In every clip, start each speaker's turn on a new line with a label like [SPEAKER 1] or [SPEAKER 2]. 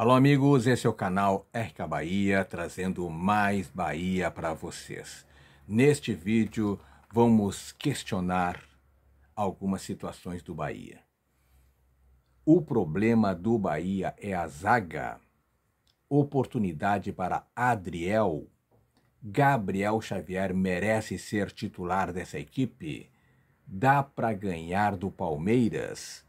[SPEAKER 1] Alô, amigos, esse é o canal RK Bahia, trazendo mais Bahia para vocês. Neste vídeo, vamos questionar algumas situações do Bahia. O problema do Bahia é a zaga, oportunidade para Adriel. Gabriel Xavier merece ser titular dessa equipe. Dá para ganhar do Palmeiras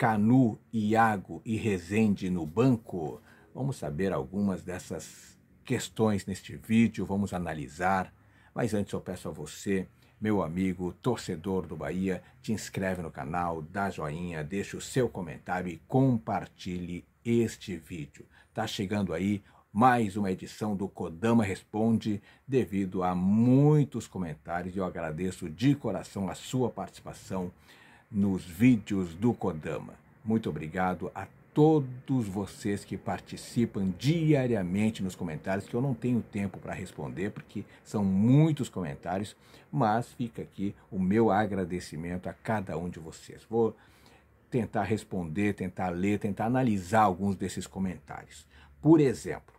[SPEAKER 1] Canu, Iago e Rezende no banco? Vamos saber algumas dessas questões neste vídeo, vamos analisar. Mas antes eu peço a você, meu amigo torcedor do Bahia, te inscreve no canal, dá joinha, deixa o seu comentário e compartilhe este vídeo. Tá chegando aí mais uma edição do Kodama Responde, devido a muitos comentários. Eu agradeço de coração a sua participação nos vídeos do Kodama. Muito obrigado a todos vocês que participam diariamente nos comentários, que eu não tenho tempo para responder, porque são muitos comentários, mas fica aqui o meu agradecimento a cada um de vocês. Vou tentar responder, tentar ler, tentar analisar alguns desses comentários. Por exemplo,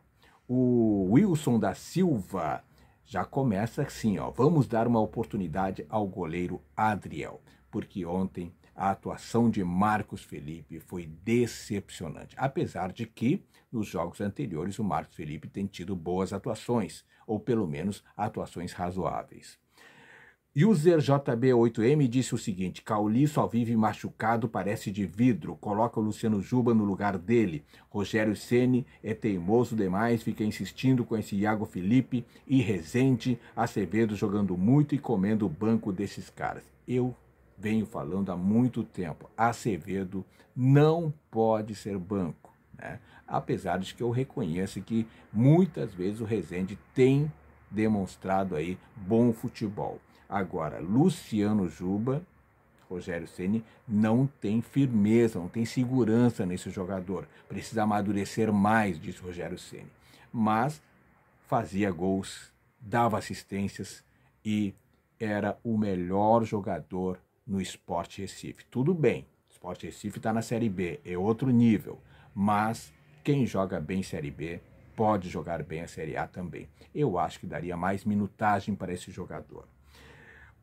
[SPEAKER 1] o Wilson da Silva já começa assim, ó, vamos dar uma oportunidade ao goleiro Adriel porque ontem a atuação de Marcos Felipe foi decepcionante. Apesar de que nos jogos anteriores o Marcos Felipe tem tido boas atuações, ou pelo menos atuações razoáveis. User JB8M disse o seguinte: Cauli só vive machucado, parece de vidro. Coloca o Luciano Juba no lugar dele. Rogério Ceni é teimoso demais, fica insistindo com esse Iago Felipe e Rezende, Acevedo jogando muito e comendo o banco desses caras. Eu venho falando há muito tempo. Acevedo não pode ser banco, né? apesar de que eu reconheço que muitas vezes o Rezende tem demonstrado aí bom futebol. Agora, Luciano Juba, Rogério Ceni não tem firmeza, não tem segurança nesse jogador. Precisa amadurecer mais, disse Rogério Ceni. Mas fazia gols, dava assistências e era o melhor jogador no Esporte Recife. Tudo bem, Esporte Recife está na Série B, é outro nível, mas quem joga bem Série B pode jogar bem a Série A também. Eu acho que daria mais minutagem para esse jogador.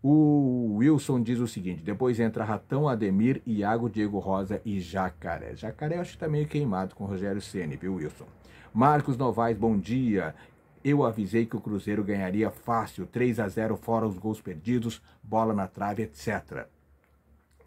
[SPEAKER 1] O Wilson diz o seguinte: depois entra Ratão, Ademir, Iago, Diego Rosa e Jacaré. Jacaré eu acho que tá meio queimado com o Rogério Ceni, viu, Wilson? Marcos Novaes, bom dia. Eu avisei que o Cruzeiro ganharia fácil, 3 a 0 fora os gols perdidos, bola na trave, etc.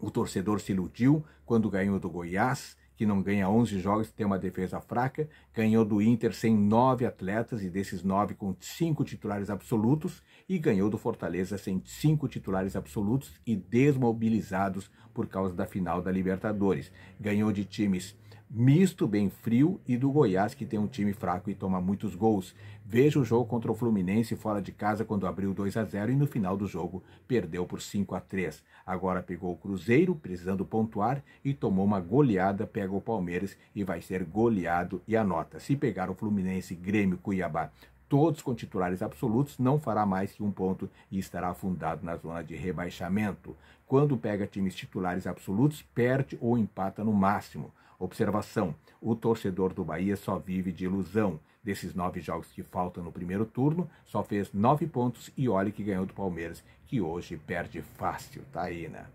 [SPEAKER 1] O torcedor se iludiu quando ganhou do Goiás, que não ganha 11 jogos e tem uma defesa fraca, ganhou do Inter sem nove atletas e desses nove com cinco titulares absolutos e ganhou do Fortaleza sem cinco titulares absolutos e desmobilizados por causa da final da Libertadores. Ganhou de times misto bem frio e do Goiás que tem um time fraco e toma muitos gols. Veja o jogo contra o Fluminense fora de casa quando abriu 2 a 0 e no final do jogo perdeu por 5 a 3. Agora pegou o Cruzeiro precisando pontuar e tomou uma goleada, pega o Palmeiras e vai ser goleado e anota. Se pegar o Fluminense, Grêmio, Cuiabá todos com titulares absolutos, não fará mais que um ponto e estará afundado na zona de rebaixamento. Quando pega times titulares absolutos, perde ou empata no máximo. Observação: o torcedor do Bahia só vive de ilusão. Desses nove jogos que faltam no primeiro turno, só fez nove pontos e olha que ganhou do Palmeiras, que hoje perde fácil, tá aí, né?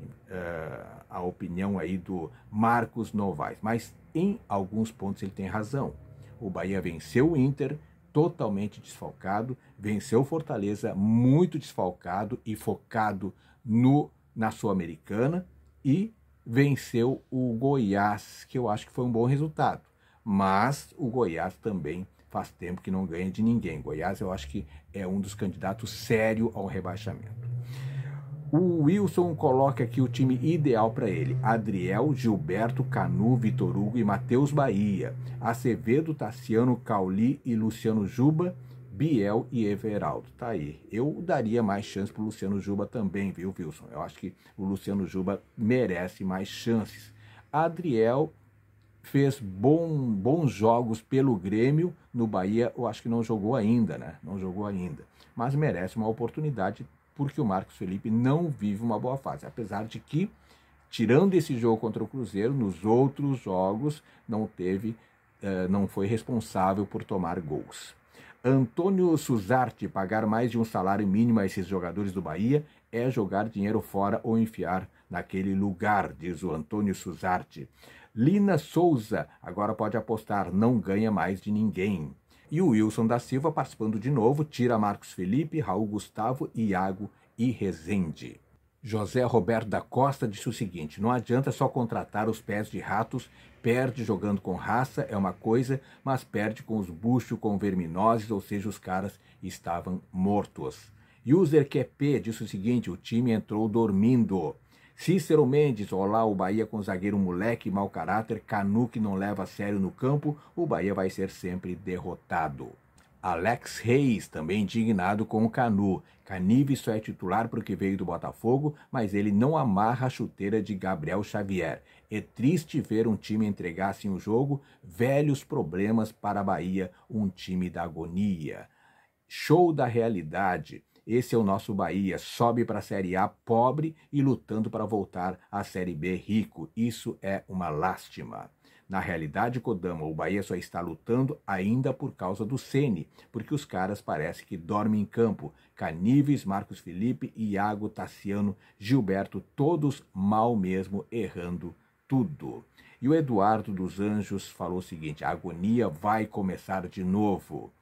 [SPEAKER 1] Uh, a opinião aí do Marcos Novaes. Mas em alguns pontos ele tem razão. O Bahia venceu o Inter, totalmente desfalcado, venceu Fortaleza muito desfalcado e focado no na Sul-Americana e venceu o Goiás, que eu acho que foi um bom resultado. Mas o Goiás também faz tempo que não ganha de ninguém. Goiás eu acho que é um dos candidatos sério ao rebaixamento. O Wilson coloca aqui o time ideal para ele: Adriel, Gilberto, Canu, Vitor Hugo e Matheus Bahia, Acevedo, Tassiano, Cauli e Luciano Juba, Biel e Everaldo. Tá aí. Eu daria mais chance pro Luciano Juba também, viu, Wilson? Eu acho que o Luciano Juba merece mais chances. Adriel fez bom, bons jogos pelo Grêmio no Bahia. Eu acho que não jogou ainda, né? Não jogou ainda. Mas merece uma oportunidade porque o Marcos Felipe não vive uma boa fase. Apesar de que, tirando esse jogo contra o Cruzeiro, nos outros jogos não teve, eh, não foi responsável por tomar gols. Antônio Suzarte pagar mais de um salário mínimo a esses jogadores do Bahia é jogar dinheiro fora ou enfiar naquele lugar, diz o Antônio Suzarte. Lina Souza agora pode apostar, não ganha mais de ninguém. E o Wilson da Silva participando de novo, tira Marcos Felipe, Raul Gustavo, Iago e Rezende. José Roberto da Costa disse o seguinte: não adianta só contratar os pés de ratos, perde jogando com raça é uma coisa, mas perde com os buchos, com verminoses, ou seja, os caras estavam mortos. User QP disse o seguinte: o time entrou dormindo. Cícero Mendes, olá, o Bahia com zagueiro moleque, mau caráter, Canu que não leva a sério no campo, o Bahia vai ser sempre derrotado. Alex Reis, também indignado com o Canu. Canive só é titular porque veio do Botafogo, mas ele não amarra a chuteira de Gabriel Xavier. É triste ver um time entregar assim o jogo, velhos problemas para a Bahia, um time da agonia. Show da realidade. Esse é o nosso Bahia, sobe para a Série A pobre e lutando para voltar à Série B rico. Isso é uma lástima. Na realidade, Kodama, o Bahia só está lutando ainda por causa do Sene, porque os caras parece que dormem em campo. Caníveis, Marcos Felipe, Iago, Tassiano, Gilberto, todos mal mesmo, errando tudo. E o Eduardo dos Anjos falou o seguinte: a agonia vai começar de novo.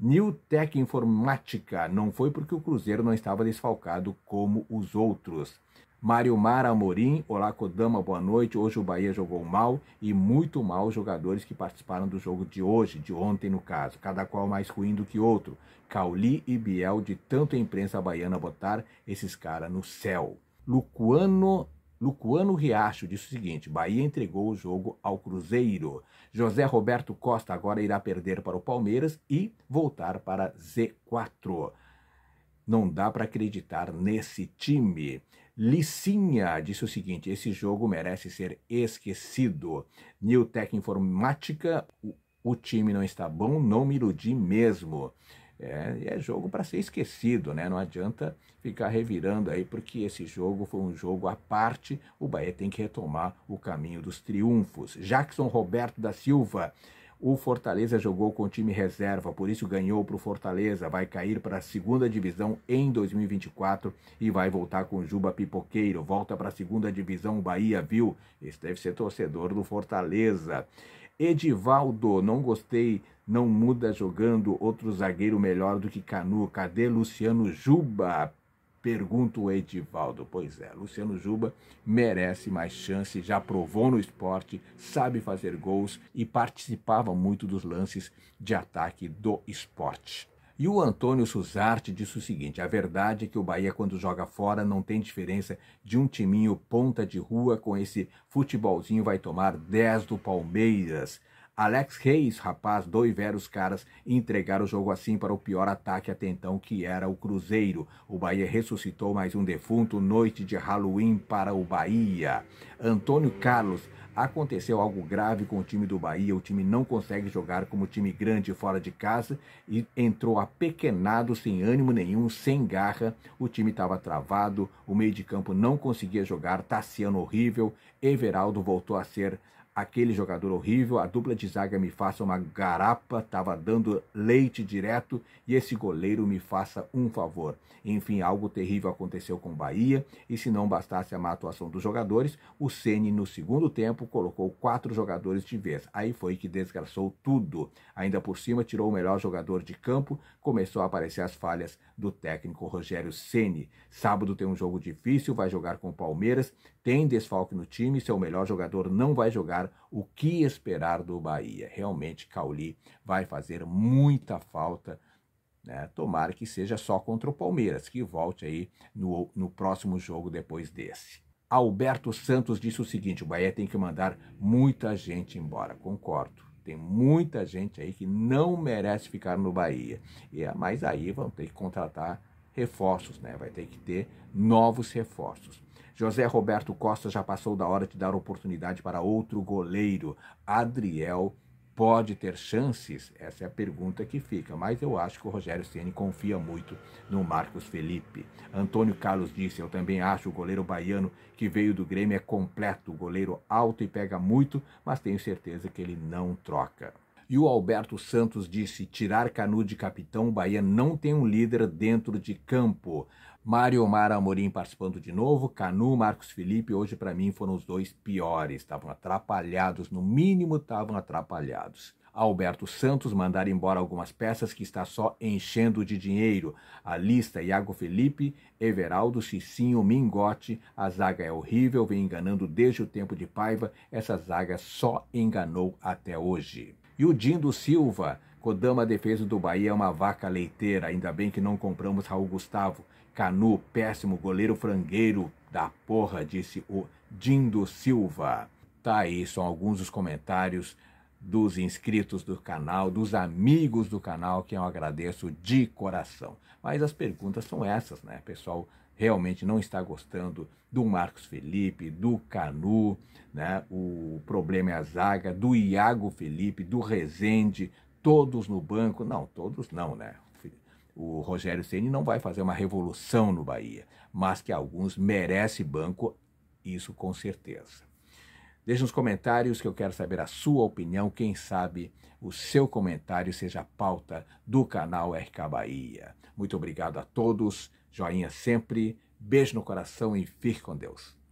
[SPEAKER 1] New Tech Informática não foi porque o Cruzeiro não estava desfalcado como os outros. Mário Mara Amorim, olá Kodama, boa noite. Hoje o Bahia jogou mal e muito mal os jogadores que participaram do jogo de hoje, de ontem no caso, cada qual mais ruim do que outro. Cauli e Biel, de tanto a imprensa baiana botar esses caras no céu. Lucuano Lucuano Riacho disse o seguinte: Bahia entregou o jogo ao Cruzeiro. José Roberto Costa agora irá perder para o Palmeiras e voltar para Z4. Não dá para acreditar nesse time. Licinha disse o seguinte: esse jogo merece ser esquecido. New Tech Informática, o, o time não está bom, não me iludi mesmo. É, é jogo para ser esquecido, né? Não adianta ficar revirando aí, porque esse jogo foi um jogo à parte. O Bahia tem que retomar o caminho dos triunfos. Jackson Roberto da Silva. O Fortaleza jogou com o time reserva, por isso ganhou para o Fortaleza. Vai cair para a segunda divisão em 2024 e vai voltar com o Juba Pipoqueiro. Volta para a segunda divisão, o Bahia, viu? Esse deve ser torcedor do Fortaleza. Edivaldo, não gostei não muda jogando outro zagueiro melhor do que Canu. Cadê Luciano Juba? Pergunta o Edivaldo. Pois é, Luciano Juba merece mais chance, já provou no esporte, sabe fazer gols e participava muito dos lances de ataque do esporte. E o Antônio Suzarte disse o seguinte: a verdade é que o Bahia, quando joga fora, não tem diferença de um timinho ponta de rua com esse futebolzinho, vai tomar 10 do Palmeiras. Alex Reis, rapaz, dois velhos caras entregaram o jogo assim para o pior ataque até então, que era o Cruzeiro. O Bahia ressuscitou mais um defunto, noite de Halloween para o Bahia. Antônio Carlos, aconteceu algo grave com o time do Bahia, o time não consegue jogar como time grande fora de casa e entrou apequenado, sem ânimo nenhum, sem garra, o time estava travado, o meio de campo não conseguia jogar, Tassiano horrível, Everaldo voltou a ser aquele jogador horrível, a dupla de zaga me faça uma garapa, estava dando leite direto e esse goleiro me faça um favor. Enfim, algo terrível aconteceu com o Bahia e se não bastasse a má atuação dos jogadores, o Ceni no segundo tempo colocou quatro jogadores de vez. Aí foi que desgraçou tudo. Ainda por cima tirou o melhor jogador de campo, começou a aparecer as falhas do técnico Rogério Ceni. Sábado tem um jogo difícil, vai jogar com o Palmeiras, tem desfalque no time, seu melhor jogador não vai jogar o que esperar do Bahia. Realmente, Cauli vai fazer muita falta. Né? Tomara que seja só contra o Palmeiras, que volte aí no, no próximo jogo depois desse. Alberto Santos disse o seguinte: o Bahia tem que mandar muita gente embora. Concordo. Tem muita gente aí que não merece ficar no Bahia. E, mas aí vão ter que contratar reforços, né? Vai ter que ter novos reforços. José Roberto Costa já passou da hora de dar oportunidade para outro goleiro. Adriel pode ter chances? Essa é a pergunta que fica, mas eu acho que o Rogério Ceni confia muito no Marcos Felipe. Antônio Carlos disse: "Eu também acho o goleiro baiano que veio do Grêmio é completo, goleiro alto e pega muito, mas tenho certeza que ele não troca". E o Alberto Santos disse: "Tirar Canu de capitão, o Bahia não tem um líder dentro de campo". Mário Omar Amorim participando de novo, Canu, Marcos Felipe, hoje para mim foram os dois piores, estavam atrapalhados, no mínimo estavam atrapalhados. Alberto Santos mandar embora algumas peças que está só enchendo de dinheiro. A lista Iago Felipe, Everaldo, Cicinho, Mingote. A zaga é horrível, vem enganando desde o tempo de Paiva. Essa zaga só enganou até hoje. E o Dindo Silva Kodama defesa do Bahia é uma vaca leiteira. Ainda bem que não compramos Raul Gustavo. Canu, péssimo goleiro frangueiro da porra, disse o Dindo Silva. Tá aí, são alguns dos comentários dos inscritos do canal, dos amigos do canal, que eu agradeço de coração. Mas as perguntas são essas, né? O pessoal realmente não está gostando do Marcos Felipe, do Canu, né? O problema é a zaga, do Iago Felipe, do Rezende, todos no banco. Não, todos não, né? O Rogério Ceni não vai fazer uma revolução no Bahia, mas que alguns merece banco, isso com certeza. Deixe nos comentários que eu quero saber a sua opinião. Quem sabe o seu comentário seja a pauta do canal RK Bahia. Muito obrigado a todos, joinha sempre, beijo no coração e fique com Deus.